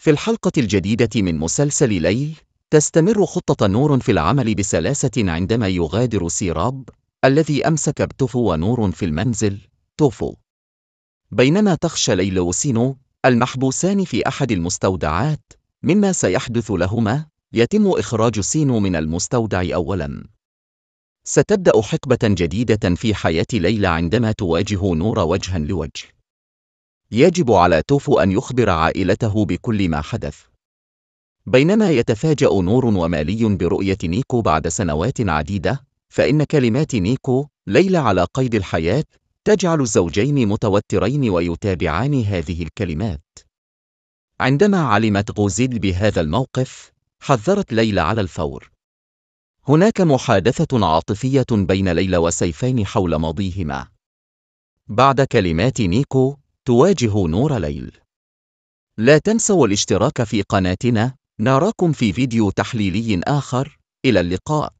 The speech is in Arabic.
في الحلقة الجديدة من مسلسل ليل تستمر خطة نور في العمل بسلاسة عندما يغادر سيراب الذي أمسك بتوفو ونور في المنزل توفو بينما تخشى ليل وسينو المحبوسان في أحد المستودعات مما سيحدث لهما يتم إخراج سينو من المستودع أولاً ستبدأ حقبة جديدة في حياة ليلى عندما تواجه نور وجها لوجه يجب على توفو أن يخبر عائلته بكل ما حدث. بينما يتفاجأ نور ومالي برؤية نيكو بعد سنوات عديدة، فإن كلمات نيكو ليلى على قيد الحياة تجعل الزوجين متوترين ويتابعان هذه الكلمات. عندما علمت غوزيل بهذا الموقف، حذرت ليلى على الفور. هناك محادثة عاطفية بين ليلى وسيفين حول ماضيهما. بعد كلمات نيكو، تواجه نور ليل لا تنسوا الاشتراك في قناتنا نراكم في فيديو تحليلي آخر إلى اللقاء